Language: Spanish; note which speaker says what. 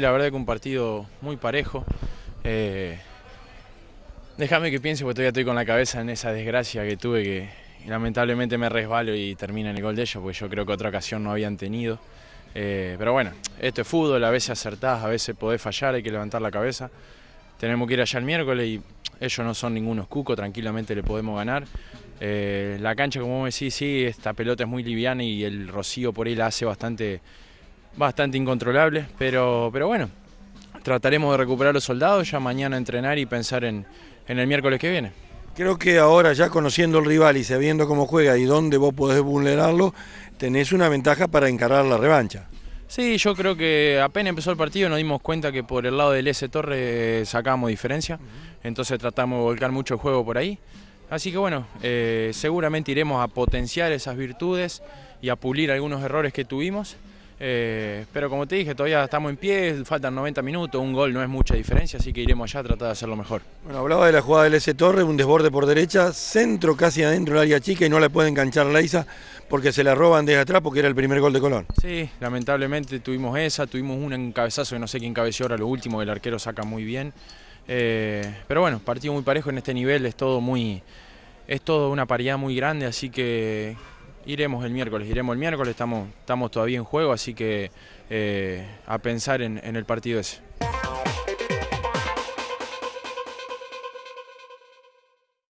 Speaker 1: la verdad que un partido muy parejo. Eh, déjame que piense, porque todavía estoy con la cabeza en esa desgracia que tuve, que lamentablemente me resbalo y termina en el gol de ellos, porque yo creo que otra ocasión no habían tenido. Eh, pero bueno, esto es fútbol, a veces acertás, a veces podés fallar, hay que levantar la cabeza. Tenemos que ir allá el miércoles y ellos no son ningunos cucos, tranquilamente le podemos ganar. Eh, la cancha, como vos decís, sí, esta pelota es muy liviana y el rocío por ahí la hace bastante bastante incontrolable, pero, pero bueno, trataremos de recuperar los soldados, ya mañana entrenar y pensar en, el miércoles que viene.
Speaker 2: Creo que ahora ya conociendo el rival y sabiendo cómo juega y dónde vos podés vulnerarlo, tenés una ventaja para encarar la revancha.
Speaker 1: Sí, yo creo que apenas empezó el partido nos dimos cuenta que por el lado del S Torre sacábamos diferencia, entonces tratamos de volcar mucho el juego por ahí. Así que bueno, eh, seguramente iremos a potenciar esas virtudes y a pulir algunos errores que tuvimos. Eh, pero como te dije, todavía estamos en pie, faltan 90 minutos, un gol no es mucha diferencia, así que iremos allá a tratar de hacerlo mejor.
Speaker 2: Bueno, hablaba de la jugada del S Torre, un desborde por derecha, centro casi adentro del área chica y no la puede enganchar isa porque se la roban desde atrás porque era el primer gol de Colón.
Speaker 1: Sí, lamentablemente tuvimos esa, tuvimos un encabezazo que no sé quién cabeció ahora lo último, el arquero saca muy bien. Eh, pero bueno, partido muy parejo en este nivel, es todo muy. es todo una paridad muy grande, así que Iremos el miércoles, iremos el miércoles, estamos, estamos todavía en juego, así que eh, a pensar en, en el partido ese.